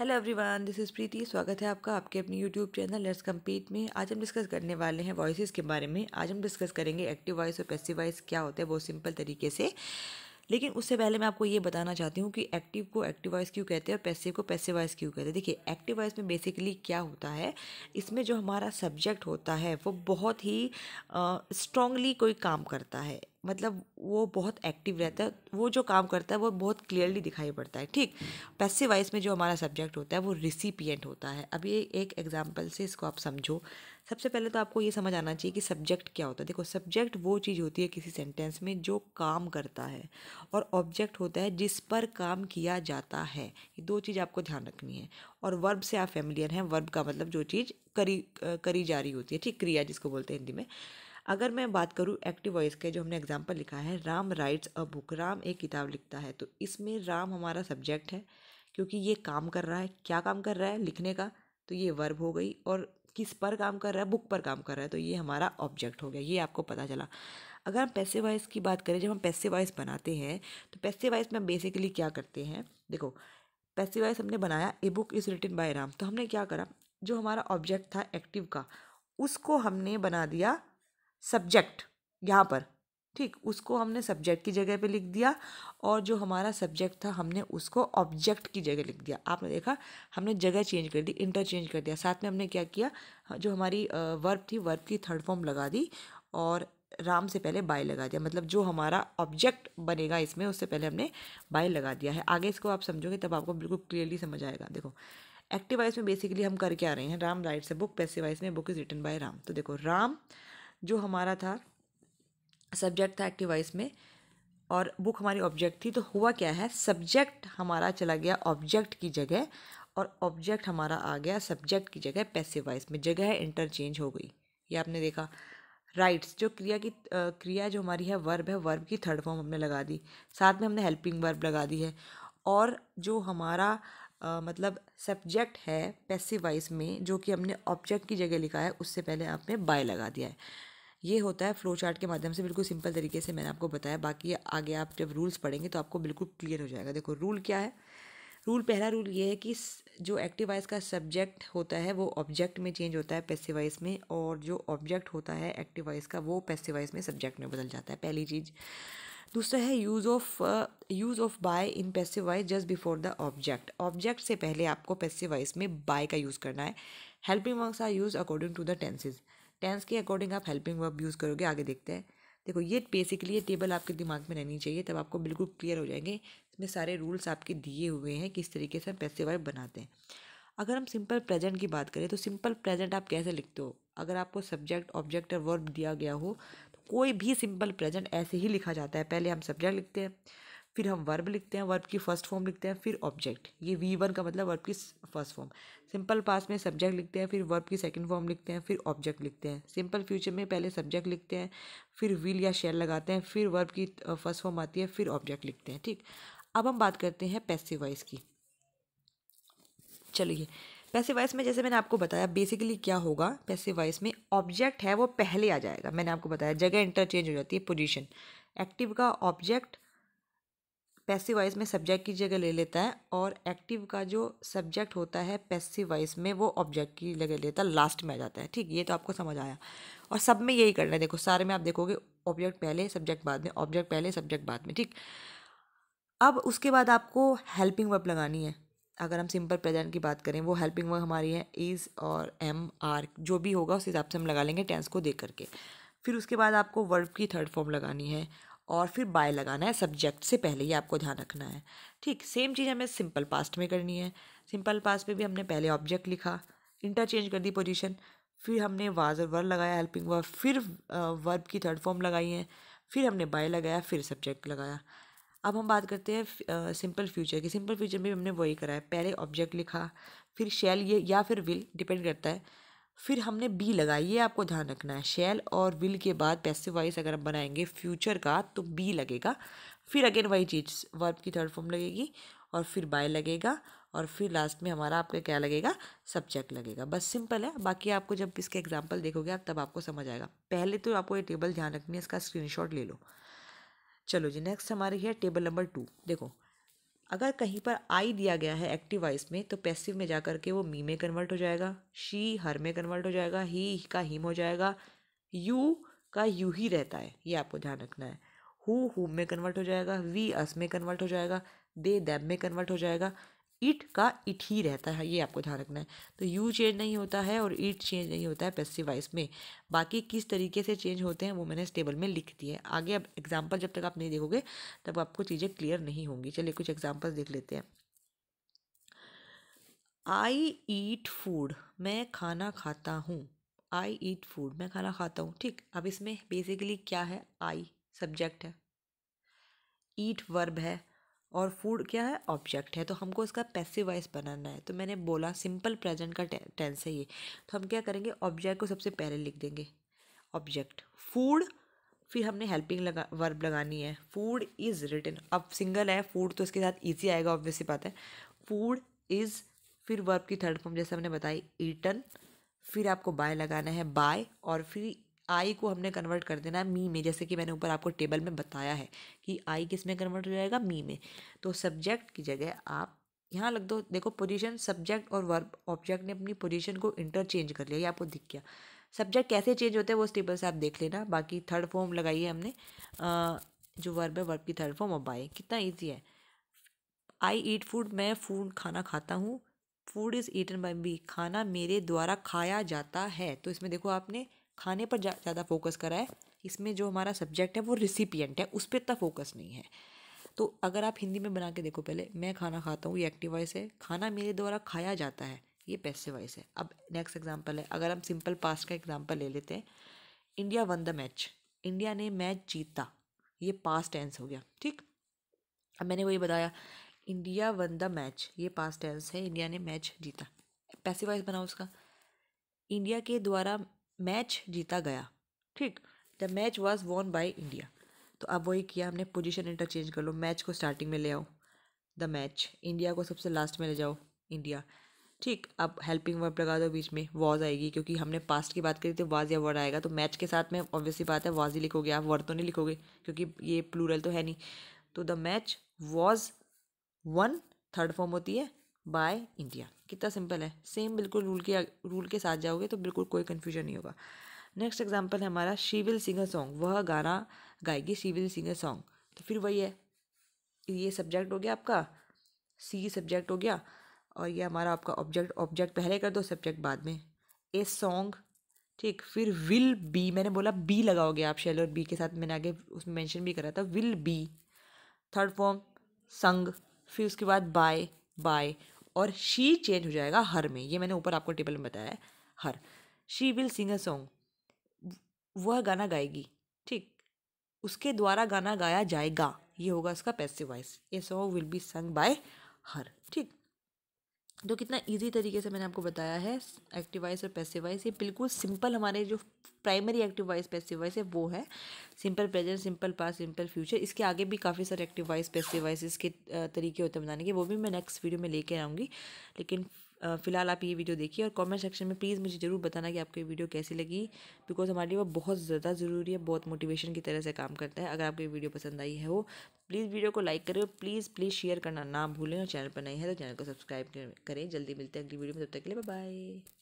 hello everyone this is Preeti स्वागत है आपका आपके अपने यूट्यूब चैनल लेट्स कम्पीट में आज हम डिस्कस करने वाले हैं वॉइसेस के बारे में आज हम डिस्कस करेंगे एक्टिव वॉइस और पैसिव वॉइस क्या होता है बहुत सिंपल तरीके से लेकिन उससे पहले मैं आपको ये बताना चाहती हूँ कि एक्टिव को एक्टिव वॉइस क्यों कहते हैं और पैसिव को पैसिव वॉइस क्यों कहते हैं देखिए एक्टिव वॉइस में बेसिकली क्या होता है इसमें जो हमारा सब्जेक्ट होता है वो बहुत ही स्ट्रांगली कोई काम करता है मतलब वो बहुत एक्टिव रहता है वो जो काम करता है वो बहुत क्लियरली दिखाई पड़ता है ठीक पैसे वाइज में जो हमारा सब्जेक्ट होता है वो रिसिपियंट होता है अभी एक एग्जाम्पल से इसको आप समझो सबसे पहले तो आपको ये समझ आना चाहिए कि सब्जेक्ट क्या होता है देखो सब्जेक्ट वो चीज़ होती है किसी सेंटेंस में जो काम करता है और ऑब्जेक्ट होता है जिस पर काम किया जाता है ये दो चीज़ आपको ध्यान रखनी है और वर्ब से आप फेमिलियर हैं वर्ब का मतलब जो चीज़ करी करी जा रही होती है ठीक क्रिया जिसको बोलते हैं हिंदी में अगर मैं बात करूँ एक्टिव वॉइस के जो हमने एग्जाम्पल लिखा है Ram writes a book Ram एक किताब लिखता है तो इसमें राम हमारा सब्जेक्ट है क्योंकि ये काम कर रहा है क्या काम कर रहा है लिखने का तो ये वर्ब हो गई और किस पर काम कर रहा है बुक पर काम कर रहा है तो ये हमारा ऑब्जेक्ट हो गया ये आपको पता चला अगर हम पैसे वाइज की बात करें जब हम पैसे वाइज बनाते हैं तो पैसे वाइज में बेसिकली क्या करते हैं देखो पैसे वाइज हमने बनाया a book is written by Ram तो हमने क्या करा जो हमारा ऑब्जेक्ट था एक्टिव का उसको हमने बना दिया सब्जेक्ट यहाँ पर ठीक उसको हमने सब्जेक्ट की जगह पे लिख दिया और जो हमारा सब्जेक्ट था हमने उसको ऑब्जेक्ट की जगह लिख दिया आपने देखा हमने जगह चेंज कर दी इंटरचेंज कर दिया साथ में हमने क्या किया हाँ, जो हमारी वर्ब थी वर्ब की थर्ड फॉर्म लगा दी और राम से पहले बाय लगा दिया मतलब जो हमारा ऑब्जेक्ट बनेगा इसमें उससे पहले हमने बाय लगा दिया है आगे इसको आप समझोगे तब आपको बिल्कुल क्लियरली समझ आएगा देखो एक्टिव वाइज में बेसिकली हम करके आ रहे हैं राम राइट्स से बुक पैसे वाइज में book is written by Ram तो देखो राम जो हमारा था सब्जेक्ट था एक्टिवाइस में और बुक हमारी ऑब्जेक्ट थी तो हुआ क्या है सब्जेक्ट हमारा चला गया ऑब्जेक्ट की जगह और ऑब्जेक्ट हमारा आ गया सब्जेक्ट की जगह पैसिव वाइस में जगह इंटरचेंज हो गई ये आपने देखा राइट्स जो क्रिया की क्रिया जो हमारी है वर्ब है वर्ब की थर्ड फॉर्म हमने लगा दी साथ में हमने हेल्पिंग वर्ब लगा दी है और जो हमारा आ, मतलब सब्जेक्ट है पैसिव वाइस में जो कि हमने ऑब्जेक्ट की जगह लिखा है उससे पहले आपने बाय लगा दिया है ये होता है फ्लो चार्ट के माध्यम से बिल्कुल सिंपल तरीके से मैंने आपको बताया बाकी आगे आप जब रूल्स पढ़ेंगे तो आपको बिल्कुल क्लियर हो जाएगा देखो रूल क्या है रूल पहला रूल ये है कि जो एक्टिवाइज का सब्जेक्ट होता है वो ऑब्जेक्ट में चेंज होता है पैसिवाइज में और जो ऑब्जेक्ट होता है एक्टिवाइज का वो पैसिवाइज में सब्जेक्ट में बदल जाता है पहली चीज़ दूसरा है use of use of by in passive voice just before the object object से पहले आपको पैसिवाइज में बाय का यूज़ करना है helping verbs are use according to the tenses tense के अकॉर्डिंग आप हेल्पिंग वर्ब यूज़ करोगे आगे देखते हैं देखो ये बेसिकली ये टेबल आपके दिमाग में रहनी चाहिए तब आपको बिल्कुल क्लियर हो जाएंगे इसमें सारे रूल्स आपके दिए हुए हैं किस तरीके से हम पैसे वर्ब बनाते हैं अगर हम सिंपल प्रेजेंट की बात करें तो सिंपल प्रेजेंट आप कैसे लिखते हो अगर आपको सब्जेक्ट ऑब्जेक्ट और वर्ब दिया गया हो तो कोई भी सिंपल प्रेजेंट ऐसे ही लिखा जाता है पहले हम सब्जेक्ट लिखते हैं फिर हम वर्ब लिखते हैं वर्ब की फर्स्ट फॉर्म लिखते हैं फिर ऑब्जेक्ट ये वी वन का मतलब वर्ब की फर्स्ट फॉर्म सिंपल पास में सब्जेक्ट लिखते हैं फिर वर्ब की सेकंड फॉर्म लिखते हैं फिर ऑब्जेक्ट लिखते हैं सिंपल फ्यूचर में पहले सब्जेक्ट लिखते हैं फिर व्हील या शेयर लगाते हैं फिर वर्ब की फर्स्ट फॉर्म आती है फिर ऑब्जेक्ट लिखते हैं ठीक अब हम बात करते हैं पैसिव वाइज की चलिए पैसे वाइस में जैसे मैंने आपको बताया बेसिकली क्या होगा पैसे वाइस में ऑब्जेक्ट है वो पहले आ जाएगा मैंने आपको बताया जगह इंटरचेंज हो जाती है पोजीशन एक्टिव का ऑब्जेक्ट पैसिव वाइज में सब्जेक्ट की जगह ले लेता है और एक्टिव का जो सब्जेक्ट होता है पैसिव वॉइस में वो ऑब्जेक्ट की जगह लेता है लास्ट में आ जाता है ठीक ये तो आपको समझ आया और सब में यही करना है देखो सारे में आप देखोगे ऑब्जेक्ट पहले सब्जेक्ट बाद में ऑब्जेक्ट पहले सब्जेक्ट बाद में ठीक अब उसके बाद आपको हेल्पिंग वर्ब लगानी है अगर हम सिंपल प्रेजेंट की बात करें वो हेल्पिंग वर्ब हमारी है इज़ और एम आर जो भी होगा उस हिसाब से हम लगा लेंगे टेंस को देख करके फिर उसके बाद आपको वर्ब की थर्ड फॉर्म लगानी है और फिर बाय लगाना है सब्जेक्ट से पहले ही आपको ध्यान रखना है ठीक सेम चीज़ हमें सिंपल पास्ट में करनी है सिंपल पास्ट में भी हमने पहले ऑब्जेक्ट लिखा इंटरचेंज कर दी पोजीशन फिर हमने वाज और वर्ब लगाया हेल्पिंग वर्ब फिर वर्ब की थर्ड फॉर्म लगाई है फिर हमने बाय लगाया फिर सब्जेक्ट लगाया अब हम बात करते हैं सिंपल फ्यूचर की सिंपल फ्यूचर में भी हमने वही करा है पहले ऑब्जेक्ट लिखा फिर शैल ये या फिर विल डिपेंड करता है फिर हमने बी लगाई ये आपको ध्यान रखना है शेल और विल के बाद पैसिव वाइज अगर हम बनाएंगे फ्यूचर का तो बी लगेगा फिर अगेन वही चीज़ वर्ब की थर्ड फॉर्म लगेगी और फिर बाय लगेगा और फिर लास्ट में हमारा आपका क्या लगेगा सब्जेक्ट लगेगा बस सिंपल है बाकी आपको जब इसके एग्जाम्पल देखोगे आप तब आपको समझ आएगा पहले तो आपको ये टेबल ध्यान रखनी है इसका स्क्रीनशॉट ले लो चलो जी नेक्स्ट हमारी है टेबल नंबर टू देखो अगर कहीं पर आई दिया गया है एक्टिव वॉइस में तो पैसिव में जा कर के वो मी में कन्वर्ट हो जाएगा शी हर में कन्वर्ट हो जाएगा ही का हीम हो जाएगा यू का यू ही रहता है ये आपको ध्यान रखना है हु हु में कन्वर्ट हो जाएगा वी अस में कन्वर्ट हो जाएगा दे दैब में कन्वर्ट हो जाएगा इट का इट ही रहता है ये आपको ध्यान रखना है तो यू चेंज नहीं होता है और इट चेंज नहीं होता है पैसिव वाइस में बाकी किस तरीके से चेंज होते हैं वो मैंने इस टेबल में लिख दिए आगे अब एग्जाम्पल जब तक आप नहीं देखोगे तब आपको चीज़ें क्लियर नहीं होंगी चलिए कुछ एग्जाम्पल्स देख लेते हैं आई ईट फूड मैं खाना खाता हूँ आई ईट फूड मैं खाना खाता हूँ ठीक अब इसमें बेसिकली क्या है आई सब्जेक्ट है ईट वर्ब है और फूड क्या है ऑब्जेक्ट है तो हमको इसका पैसिव वॉइस बनाना है तो मैंने बोला सिंपल प्रेजेंट का टेंस है ये तो हम क्या करेंगे ऑब्जेक्ट को सबसे पहले लिख देंगे ऑब्जेक्ट फूड फिर हमने हेल्पिंग लगा वर्ब लगानी है फूड इज़ रिटन अब सिंगल है फूड तो इसके साथ ईजी आएगा ऑब्वियसली बात है फूड इज़ फिर वर्ब की थर्ड फॉर्म जैसे हमने बताई ईटन फिर आपको बाय लगाना है बाय और फिर आई को हमने कन्वर्ट कर देना है मी में जैसे कि मैंने ऊपर आपको टेबल में बताया है कि आई किस में कन्वर्ट हो जाएगा मी में तो सब्जेक्ट की जगह आप यहाँ लग दो देखो पोजीशन सब्जेक्ट और वर्ब ऑब्जेक्ट ने अपनी पोजीशन को इंटरचेंज कर लिया ये आपको दिख गया सब्जेक्ट कैसे चेंज होते हैं वो उस टेबल से आप देख लेना बाकी थर्ड फॉर्म लगाई है हमने आ, जो वर्ब है वर्ब की थर्ड फॉर्म और बाय कितना ईजी है आई ईट फूड मैं फूड खाना खाता हूँ food is eaten by be खाना मेरे द्वारा खाया जाता है तो इसमें देखो आपने खाने पर ज़्यादा फोकस करा है इसमें जो हमारा सब्जेक्ट है वो रिसिपियंट है उस पर इतना फोकस नहीं है तो अगर आप हिंदी में बना के देखो पहले मैं खाना खाता हूँ ये एक्टिव वॉइस है खाना मेरे द्वारा खाया जाता है ये पैसे वॉइस है अब नेक्स्ट एग्जाम्पल है अगर हम सिंपल पास्ट का एग्जाम्पल ले लेते हैं India won the match India ने मैच जीता ये पास्ट टेंस हो गया ठीक अब मैंने वही बताया इंडिया वन द मैच ये पास्ट टेंस है इंडिया ने मैच जीता पैसे वाइज बनाओ उसका इंडिया के द्वारा मैच जीता गया ठीक the match was won by India तो अब वही किया हमने पोजिशन इंटरचेंज कर लो मैच को स्टार्टिंग में ले आओ द मैच इंडिया को सबसे लास्ट में ले जाओ इंडिया ठीक अब हेल्पिंग वर्ब लगा दो बीच में वॉज आएगी क्योंकि हमने पास्ट की बात करी थी वाज या वर्ड आएगा तो मैच के साथ में ऑब्वियसली बात है वाज ही लिखोगे आप वर्ड तो नहीं लिखोगे क्योंकि ये प्लूरल तो है नहीं तो the match was won third form होती है बाय इंडिया कितना सिंपल है सेम बिल्कुल रूल के रूल के साथ जाओगे तो बिल्कुल कोई कन्फ्यूजन नहीं होगा नेक्स्ट एग्जाम्पल है हमारा शिविल सिंगर सॉन्ग वह गाना गाएगी शिविल सिंगर सॉन्ग तो फिर वही है ये सब्जेक्ट हो गया आपका सी सब्जेक्ट हो गया और ये हमारा आपका ऑब्जेक्ट ऑब्जेक्ट पहले कर दो सब्जेक्ट बाद में ए सॉन्ग ठीक फिर विल बी मैंने बोला बी लगाओगे आप शेल और बी के साथ मैंने आगे उसमें मेंशन भी करा था विल बी थर्ड फॉर्म संग फिर उसके बाद बाय बाय और शी चेंज हो जाएगा हर में ये मैंने ऊपर आपको टेबल में बताया है her she will sing a song वह गाना गाएगी ठीक उसके द्वारा गाना गाया जाएगा ये होगा इसका passive voice a song will be sung by her ठीक तो कितना इजी तरीके से मैंने आपको बताया है एक्टिव वॉइस और पैसिव वॉइस ये बिल्कुल सिंपल हमारे जो primary active voice passive voice है वो है simple present simple past simple future इसके आगे भी काफ़ी सारे एक्टिव वॉइस पैसिव वॉइस इसके तरीके होते हैं बनाने के वो भी मैं नेक्स्ट वीडियो में लेकर आऊँगी लेकिन फ़िलहाल आप ये वीडियो देखिए और कमेंट सेक्शन में प्लीज़ मुझे ज़रूर बताना कि आपको ये वीडियो कैसी लगी बिकॉज हमारे लिए वो बहुत ज़्यादा ज़रूरी है बहुत मोटिवेशन की तरह से काम करता है अगर आपको ये वीडियो पसंद आई है हो प्लीज़ वीडियो को लाइक करें और प्लीज़ प्लीज़ शेयर करना ना भूलें और चैनल पर नहीं है तो चैनल को सब्सक्राइब करें जल्दी मिलते हैं अगली वीडियो में तब तक के लिए बाय